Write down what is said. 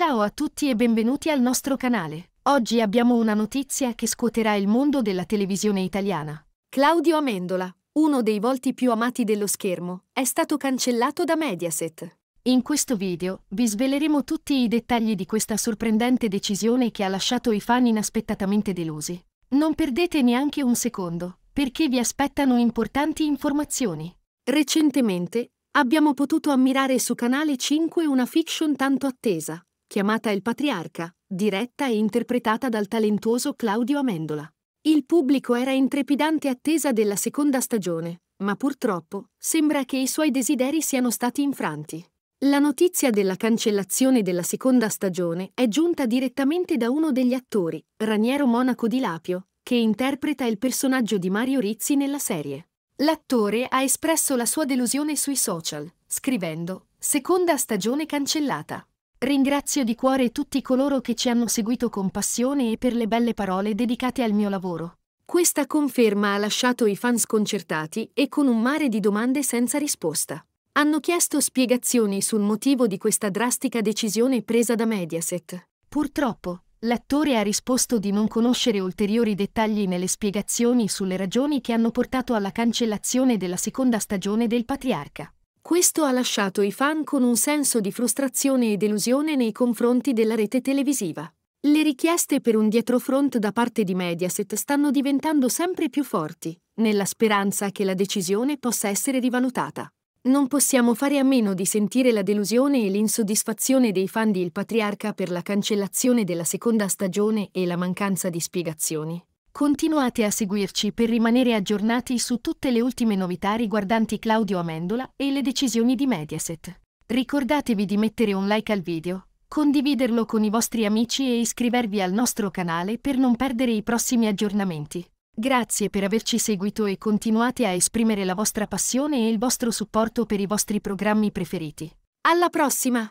Ciao a tutti e benvenuti al nostro canale. Oggi abbiamo una notizia che scuoterà il mondo della televisione italiana. Claudio Amendola, uno dei volti più amati dello schermo, è stato cancellato da Mediaset. In questo video vi sveleremo tutti i dettagli di questa sorprendente decisione che ha lasciato i fan inaspettatamente delusi. Non perdete neanche un secondo, perché vi aspettano importanti informazioni. Recentemente abbiamo potuto ammirare su Canale 5 una fiction tanto attesa, chiamata Il Patriarca, diretta e interpretata dal talentuoso Claudio Amendola. Il pubblico era in trepidante attesa della seconda stagione, ma purtroppo sembra che i suoi desideri siano stati infranti. La notizia della cancellazione della seconda stagione è giunta direttamente da uno degli attori, Raniero Monaco di Lapio, che interpreta il personaggio di Mario Rizzi nella serie. L'attore ha espresso la sua delusione sui social, scrivendo Seconda stagione cancellata. Ringrazio di cuore tutti coloro che ci hanno seguito con passione e per le belle parole dedicate al mio lavoro. Questa conferma ha lasciato i fan sconcertati e con un mare di domande senza risposta. Hanno chiesto spiegazioni sul motivo di questa drastica decisione presa da Mediaset. Purtroppo, L'attore ha risposto di non conoscere ulteriori dettagli nelle spiegazioni sulle ragioni che hanno portato alla cancellazione della seconda stagione del Patriarca. Questo ha lasciato i fan con un senso di frustrazione e delusione nei confronti della rete televisiva. Le richieste per un dietrofront da parte di Mediaset stanno diventando sempre più forti, nella speranza che la decisione possa essere rivalutata. Non possiamo fare a meno di sentire la delusione e l'insoddisfazione dei fan di Il Patriarca per la cancellazione della seconda stagione e la mancanza di spiegazioni. Continuate a seguirci per rimanere aggiornati su tutte le ultime novità riguardanti Claudio Amendola e le decisioni di Mediaset. Ricordatevi di mettere un like al video, condividerlo con i vostri amici e iscrivervi al nostro canale per non perdere i prossimi aggiornamenti. Grazie per averci seguito e continuate a esprimere la vostra passione e il vostro supporto per i vostri programmi preferiti. Alla prossima!